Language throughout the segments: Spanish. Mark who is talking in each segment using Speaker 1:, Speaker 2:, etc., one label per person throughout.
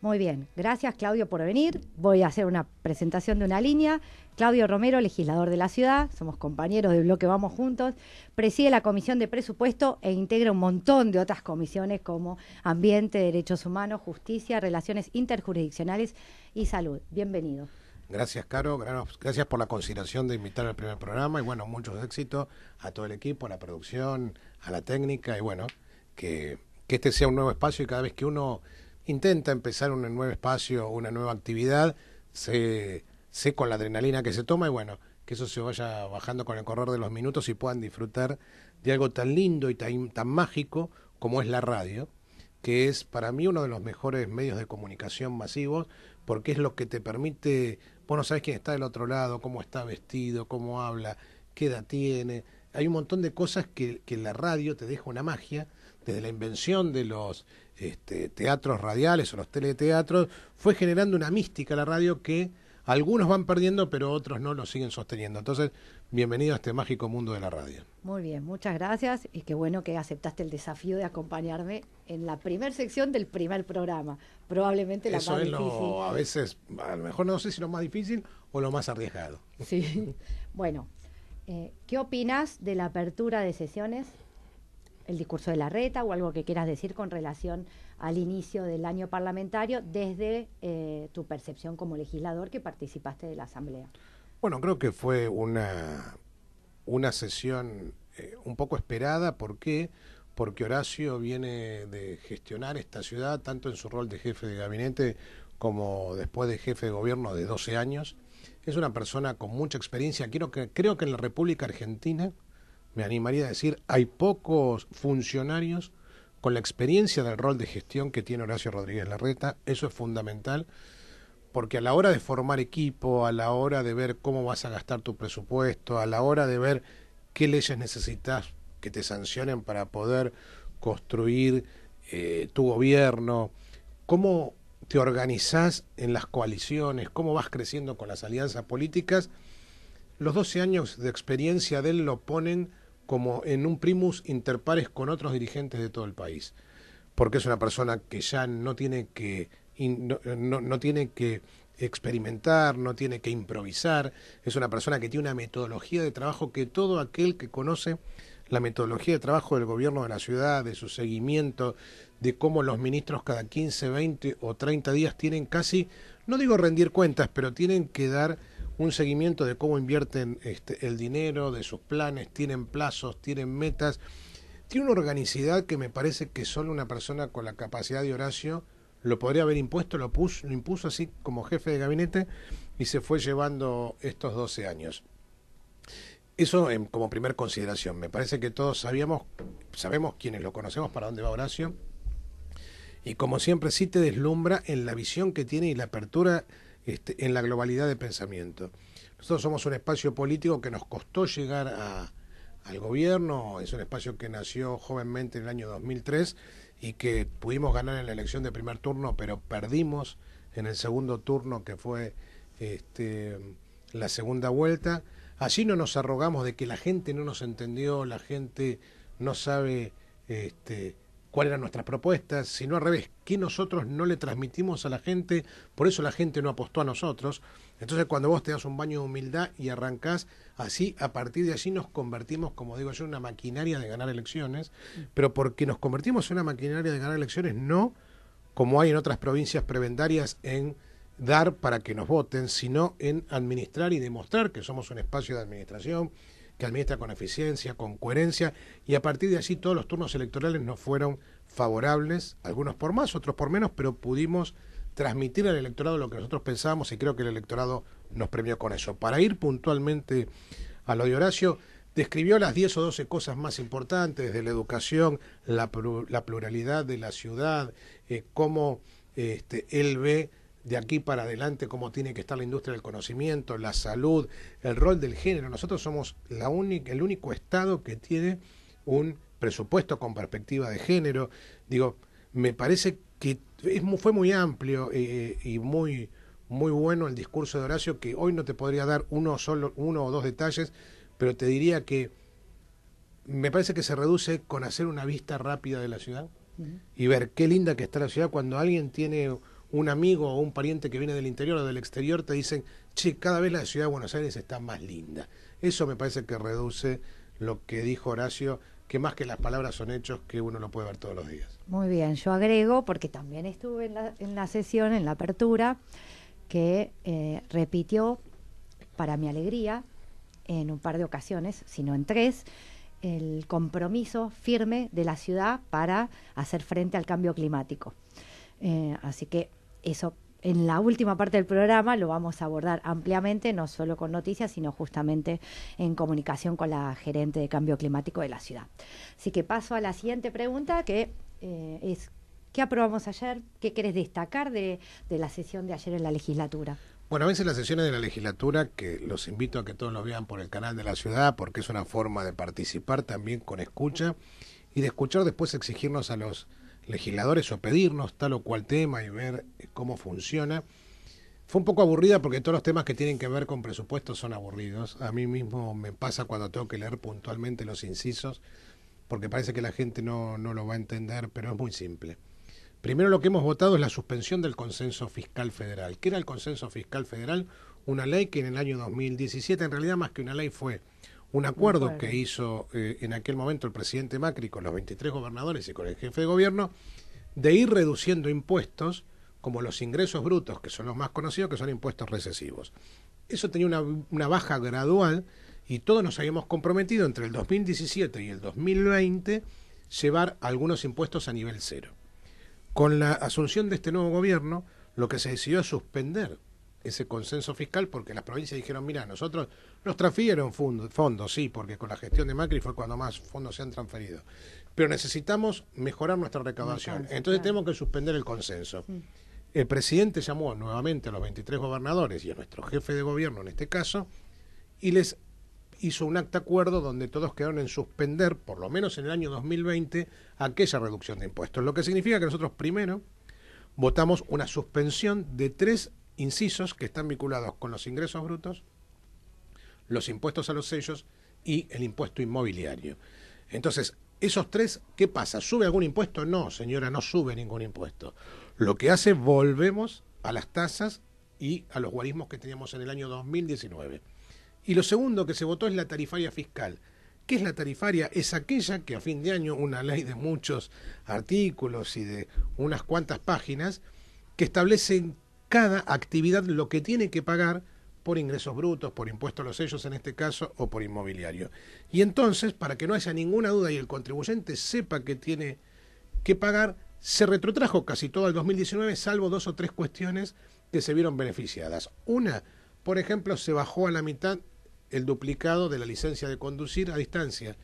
Speaker 1: Muy bien, gracias Claudio por venir. Voy a hacer una presentación de una línea. Claudio Romero, legislador de la ciudad, somos compañeros de bloque Vamos Juntos, preside la Comisión de Presupuesto e integra un montón de otras comisiones como Ambiente, Derechos Humanos, Justicia, Relaciones Interjurisdiccionales y Salud. Bienvenido.
Speaker 2: Gracias, Caro. Gracias por la consideración de invitar al primer programa y bueno, muchos éxitos a todo el equipo, a la producción, a la técnica y bueno, que, que este sea un nuevo espacio y cada vez que uno intenta empezar un nuevo espacio, una nueva actividad, se, se con la adrenalina que se toma y bueno, que eso se vaya bajando con el correr de los minutos y puedan disfrutar de algo tan lindo y tan, mágico como es la radio, que es para mí uno de los mejores medios de comunicación masivos, porque es lo que te permite, vos no sabes quién está del otro lado, cómo está vestido, cómo habla, qué edad tiene. Hay un montón de cosas que, que la radio te deja una magia, desde la invención de los este, teatros radiales o los teleteatros, fue generando una mística la radio que algunos van perdiendo, pero otros no lo siguen sosteniendo. Entonces, bienvenido a este mágico mundo de la radio.
Speaker 1: Muy bien, muchas gracias y qué bueno que aceptaste el desafío de acompañarme en la primera sección del primer programa. Probablemente la más es a
Speaker 2: veces, a lo mejor no sé si lo más difícil o lo más arriesgado.
Speaker 1: Sí, bueno, eh, ¿qué opinas de la apertura de sesiones el discurso de la reta o algo que quieras decir con relación al inicio del año parlamentario desde eh, tu percepción como legislador que participaste de la Asamblea.
Speaker 2: Bueno, creo que fue una, una sesión eh, un poco esperada. ¿Por qué? Porque Horacio viene de gestionar esta ciudad, tanto en su rol de jefe de gabinete como después de jefe de gobierno de 12 años. Es una persona con mucha experiencia. Quiero que, creo que en la República Argentina me animaría a decir, hay pocos funcionarios con la experiencia del rol de gestión que tiene Horacio Rodríguez Larreta, eso es fundamental, porque a la hora de formar equipo, a la hora de ver cómo vas a gastar tu presupuesto, a la hora de ver qué leyes necesitas que te sancionen para poder construir eh, tu gobierno, cómo te organizás en las coaliciones, cómo vas creciendo con las alianzas políticas, los 12 años de experiencia de él lo ponen como en un primus inter pares con otros dirigentes de todo el país, porque es una persona que ya no tiene que, no, no tiene que experimentar, no tiene que improvisar, es una persona que tiene una metodología de trabajo que todo aquel que conoce la metodología de trabajo del gobierno de la ciudad, de su seguimiento, de cómo los ministros cada 15, 20 o 30 días tienen casi, no digo rendir cuentas, pero tienen que dar un seguimiento de cómo invierten este, el dinero, de sus planes, tienen plazos, tienen metas. Tiene una organicidad que me parece que solo una persona con la capacidad de Horacio lo podría haber impuesto, lo, impuso así como jefe de gabinete y se fue llevando estos 12 años. Eso como primer consideración. Me parece que todos sabíamos, sabemos quiénes lo conocemos para dónde va Horacio. Y como siempre, sí te deslumbra en la visión que tiene y la apertura este, en la globalidad de pensamiento. Nosotros somos un espacio político que nos costó llegar al gobierno, es un espacio que nació jovenmente en el año 2003 y que pudimos ganar en la elección de primer turno, pero perdimos en el segundo turno que fue este, la segunda vuelta. Así no nos arrogamos de que la gente no nos entendió, la gente no sabe este, cuáles eran nuestras propuestas, sino al revés, que nosotros no le transmitimos a la gente, por eso la gente no apostó a nosotros. Entonces cuando vos te das un baño de humildad y arrancás así, a partir de allí nos convertimos, como digo yo, en una maquinaria de ganar elecciones, pero porque nos convertimos en una maquinaria de ganar elecciones, no como hay en otras provincias prebendarias en dar para que nos voten, sino en administrar y demostrar que somos un espacio de administración, que administra con eficiencia, con coherencia, y a partir de allí todos los turnos electorales no fueron favorables, algunos por más, otros por menos, pero pudimos transmitir al electorado lo que nosotros pensábamos y creo que el electorado nos premió con eso. Para ir puntualmente a lo de Horacio, describió las 10 o 12 cosas más importantes desde la educación, la, pluralidad de la ciudad, eh, cómo este, él ve de aquí para adelante cómo tiene que estar la industria del conocimiento, la salud, el rol del género. Nosotros somos la única, el único Estado que tiene un presupuesto con perspectiva de género. Digo, me parece que es, fue muy amplio eh, eh, y muy, muy bueno el discurso de Horacio, que hoy no te podría dar uno, solo, uno o dos detalles, pero te diría que me parece que se reduce con hacer una vista rápida de la ciudad y ver qué linda que está la ciudad cuando alguien tiene un amigo o un pariente que viene del interior o del exterior te dicen, che, cada vez la ciudad de Buenos Aires está más linda. Eso me parece que reduce lo que dijo Horacio, que más que las palabras son hechos que uno lo puede ver todos los días.
Speaker 1: Muy bien, yo agrego, porque también estuve en la, sesión, en la apertura, que eh, repitió, para mi alegría, en un par de ocasiones, sino en tres, el compromiso firme de la ciudad para hacer frente al cambio climático. Eh, así que eso en la última parte del programa lo vamos a abordar ampliamente, no solo con noticias, sino justamente en comunicación con la gerente de cambio climático de la ciudad. Así que paso a la siguiente pregunta, que eh, es, ¿qué aprobamos ayer? ¿Qué querés destacar de, de la sesión de ayer en la legislatura?
Speaker 2: Bueno, a veces las sesiones de la legislatura, que los invito a que todos los vean por el canal de la ciudad, porque es una forma de participar también con escucha y de escuchar después exigirnos a los legisladores o pedirnos tal o cual tema y ver eh, cómo funciona. Fue un poco aburrida porque todos los temas que tienen que ver con presupuestos son aburridos. A mí mismo me pasa cuando tengo que leer puntualmente los incisos porque parece que la gente no, no lo va a entender, pero es muy simple. Primero lo que hemos votado es la suspensión del consenso fiscal federal. ¿Qué era el consenso fiscal federal? Una ley que en el año 2017, en realidad más que una ley, fue un acuerdo, que hizo eh, en aquel momento el presidente Macri con los 23 gobernadores y con el jefe de gobierno de ir reduciendo impuestos como los ingresos brutos, que son los más conocidos, que son impuestos recesivos. Eso tenía una, una baja gradual y todos nos habíamos comprometido entre el 2017 y el 2020 llevar algunos impuestos a nivel cero. Con la asunción de este nuevo gobierno, lo que se decidió es suspender ese consenso fiscal porque las provincias dijeron, mira, nosotros nos transfirieron fondos, sí, porque con la gestión de Macri fue cuando más fondos se han transferido, pero necesitamos mejorar nuestra recaudación, entonces tenemos que suspender el consenso. El presidente llamó nuevamente a los 23 gobernadores y a nuestro jefe de gobierno en este caso y les hizo un acta acuerdo donde todos quedaron en suspender, por lo menos en el año 2020, aquella reducción de impuestos, lo que significa que nosotros primero votamos una suspensión de tres incisos que están vinculados con los ingresos brutos, los impuestos a los sellos y el impuesto inmobiliario. Entonces, esos tres, ¿qué pasa? ¿Sube algún impuesto? No, señora, no sube ningún impuesto. Lo que hace, volvemos a las tasas y a los guarismos que teníamos en el año 2019. Y lo segundo que se votó es la tarifaria fiscal. ¿Qué es la tarifaria? Es aquella que a fin de año, una ley de muchos artículos y de unas cuantas páginas, que establece cada actividad lo que tiene que pagar por ingresos brutos, por impuestos a los sellos en este caso, o por inmobiliario. Y entonces, para que no haya ninguna duda y el contribuyente sepa que tiene que pagar, se retrotrajo casi todo el 2019, salvo dos o tres cuestiones que se vieron beneficiadas. Una, por ejemplo, se bajó a la mitad el duplicado de la licencia de conducir a distancia,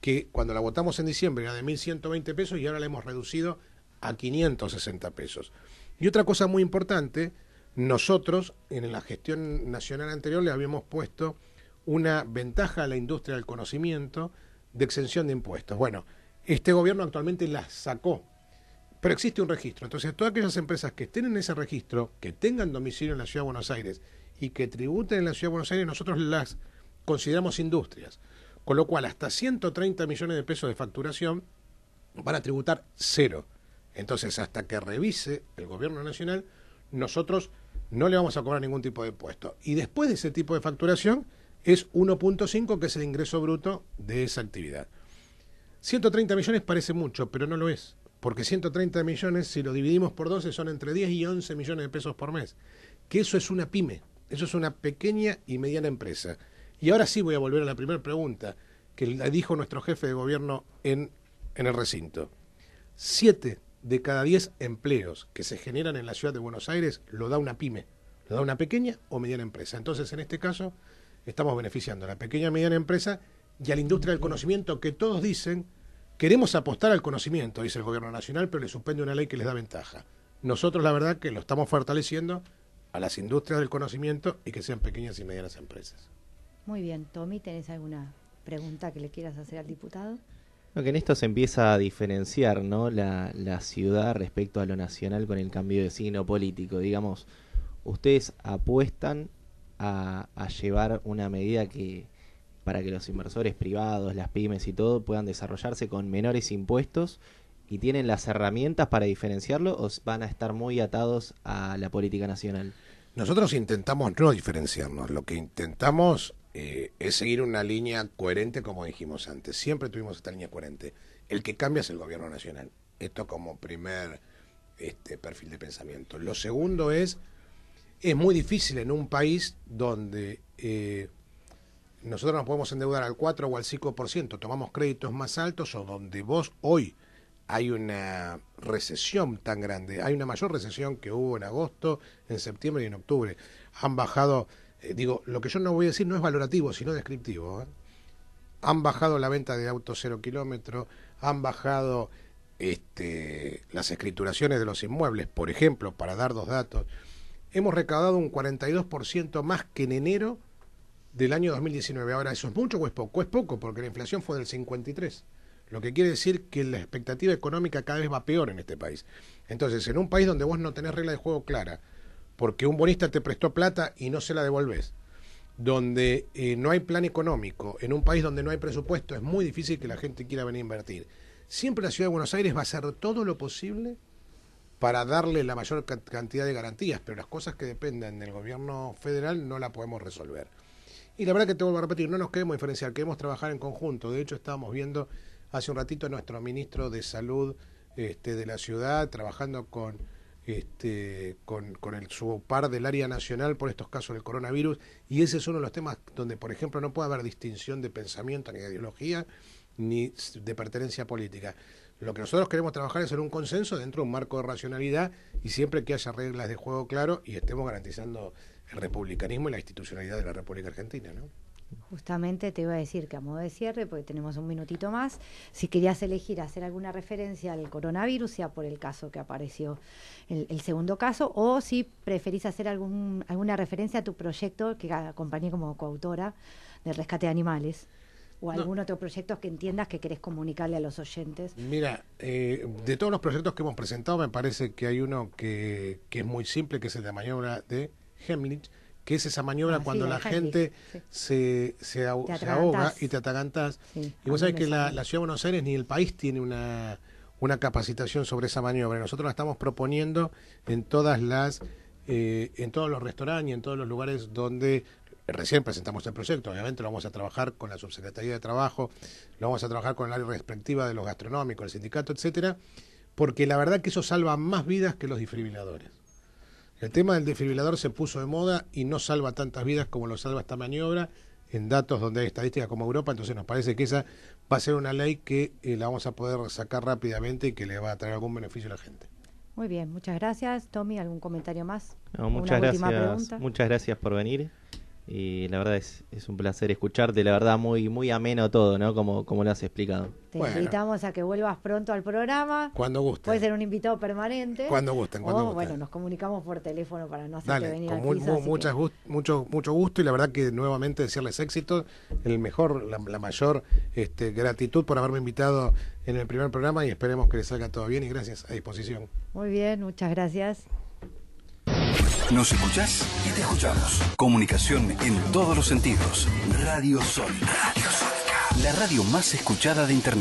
Speaker 2: que cuando la votamos en diciembre era de 1.120 pesos y ahora la hemos reducido a 560 pesos. Y otra cosa muy importante, nosotros en la gestión nacional anterior le habíamos puesto una ventaja a la industria del conocimiento de exención de impuestos. Bueno, este gobierno actualmente la sacó, pero existe un registro. Entonces, todas aquellas empresas que estén en ese registro, que tengan domicilio en la Ciudad de Buenos Aires y que tributen en la Ciudad de Buenos Aires, nosotros las consideramos industrias. Con lo cual, hasta 130 millones de pesos de facturación van a tributar cero. Entonces, hasta que revise el gobierno nacional, nosotros no le vamos a cobrar ningún tipo de impuesto. Y después de ese tipo de facturación es 1.5, que es el ingreso bruto de esa actividad. 130 millones parece mucho, pero no lo es, porque 130 millones, si lo dividimos por 12, son entre 10 y 11 millones de pesos por mes, que eso es una pyme, eso es una pequeña y mediana empresa. Y ahora sí voy a volver a la primera pregunta que la dijo nuestro jefe de gobierno en, en el recinto. Siete de cada 10 empleos que se generan en la ciudad de Buenos Aires lo da una pyme, lo da una pequeña o mediana empresa. Entonces, en este caso, estamos beneficiando a la pequeña y mediana empresa y a la industria del conocimiento que todos dicen, queremos apostar al conocimiento, dice el gobierno nacional, pero le suspende una ley que les da ventaja. Nosotros la verdad que lo estamos fortaleciendo a las industrias del conocimiento y que sean pequeñas y medianas empresas.
Speaker 1: Muy bien, Tommy, ¿tenés alguna pregunta que le quieras hacer al diputado? que en esto se empieza a diferenciar La, ciudad respecto a lo nacional con el cambio de signo político. Digamos, ustedes apuestan a, a llevar una medida que para que los inversores privados, las pymes y todo puedan desarrollarse con menores
Speaker 2: impuestos y tienen las herramientas para diferenciarlo o van a estar muy atados a la política nacional? Nosotros intentamos no diferenciarnos, lo que intentamos eh, es seguir una línea coherente, como dijimos antes. Siempre tuvimos esta línea coherente. El que cambia es el gobierno nacional. Esto como primer este, perfil de pensamiento. Lo segundo es, es muy difícil en un país donde eh, nosotros nos podemos endeudar al 4 o al 5%, tomamos créditos más altos o donde vos hoy hay una recesión tan grande, hay una mayor recesión que hubo en agosto, en septiembre y en octubre. Han bajado eh, digo, lo que yo no voy a decir no es valorativo, sino descriptivo. ¿eh? Han bajado la venta de autos cero kilómetros han bajado este, las escrituraciones de los inmuebles, por ejemplo, para dar dos datos. Hemos recaudado un 42% más que en enero del año 2019. Ahora, ¿eso es mucho o es poco? Es poco, porque la inflación fue del 53 lo que quiere decir que la expectativa económica cada vez va peor en este país. Entonces, en un país donde vos no tenés regla de juego clara, porque un bonista te prestó plata y no se la devolves, donde eh, no hay plan económico, en un país donde no hay presupuesto, es muy difícil que la gente quiera venir a invertir. Siempre la ciudad de Buenos Aires va a hacer todo lo posible para darle la mayor cantidad de garantías, pero las cosas que dependen del gobierno federal no la podemos resolver. Y la verdad que te vuelvo a repetir, no nos queremos diferenciar, queremos trabajar en conjunto. De hecho, estábamos viendo hace un ratito a nuestro ministro de Salud este, de la ciudad trabajando con este, con, el, su par del área nacional por estos casos del coronavirus, y ese es uno de los temas donde, por ejemplo, no puede haber distinción de pensamiento, ni de ideología, ni de pertenencia política. Lo que nosotros queremos trabajar es en un consenso dentro de un marco de racionalidad y siempre que haya reglas de juego claro y estemos garantizando el republicanismo y la institucionalidad de la República Argentina, ¿no?
Speaker 1: Justamente te iba a decir que a modo de cierre, porque tenemos un minutito más, si querías elegir hacer alguna referencia al coronavirus, ya por el caso que apareció el, segundo caso, o si preferís hacer algún, alguna referencia a tu proyecto que acompañé como coautora del rescate de animales, o algún otro proyecto que entiendas que querés comunicarle a los oyentes.
Speaker 2: Mira, eh, de todos los proyectos que hemos presentado, me parece que hay uno que, que es muy simple, que es el de maniobra de Hemlich que es esa maniobra ah, cuando la gente se, ahoga y te atacantas. y vos sabés que la, Ciudad de Buenos Aires ni el país tiene una, una capacitación sobre esa maniobra. Nosotros la estamos proponiendo en todas las... Eh, en todos los restaurantes y en todos los lugares donde recién presentamos el proyecto, obviamente lo vamos a trabajar con la Subsecretaría de Trabajo, lo vamos a trabajar con el área respectiva de los gastronómicos, el sindicato, etcétera, porque la verdad que eso salva más vidas que los desfibriladores. El tema del desfibrilador se puso de moda y no salva tantas vidas como lo salva esta maniobra en datos donde hay estadísticas como Europa, entonces nos parece que esa va a ser una ley que eh, la vamos a poder sacar rápidamente y que le va a traer algún beneficio a la gente.
Speaker 1: Muy bien, muchas gracias. Tommy, ¿algún comentario más? No, muchas, gracias, muchas gracias por venir. Y la verdad es, es un placer escucharte, la verdad muy muy ameno todo, ¿no? Como, como lo has explicado. Te invitamos a que vuelvas pronto al programa. Cuando guste. Puedes ser un invitado permanente. Cuando guste cuando o, bueno, nos comunicamos por teléfono para no hacerte venir muchas
Speaker 2: mucho, gusto y la verdad que nuevamente desearles éxito, el mejor, la, mayor este, gratitud por haberme invitado en el primer programa y esperemos que les salga todo bien y gracias a disposición.
Speaker 1: Muy bien, muchas gracias.
Speaker 2: Nos escuchás y te escuchamos. Comunicación en todos los sentidos. Radio Sol. Radio Sónica. La radio más escuchada de Internet.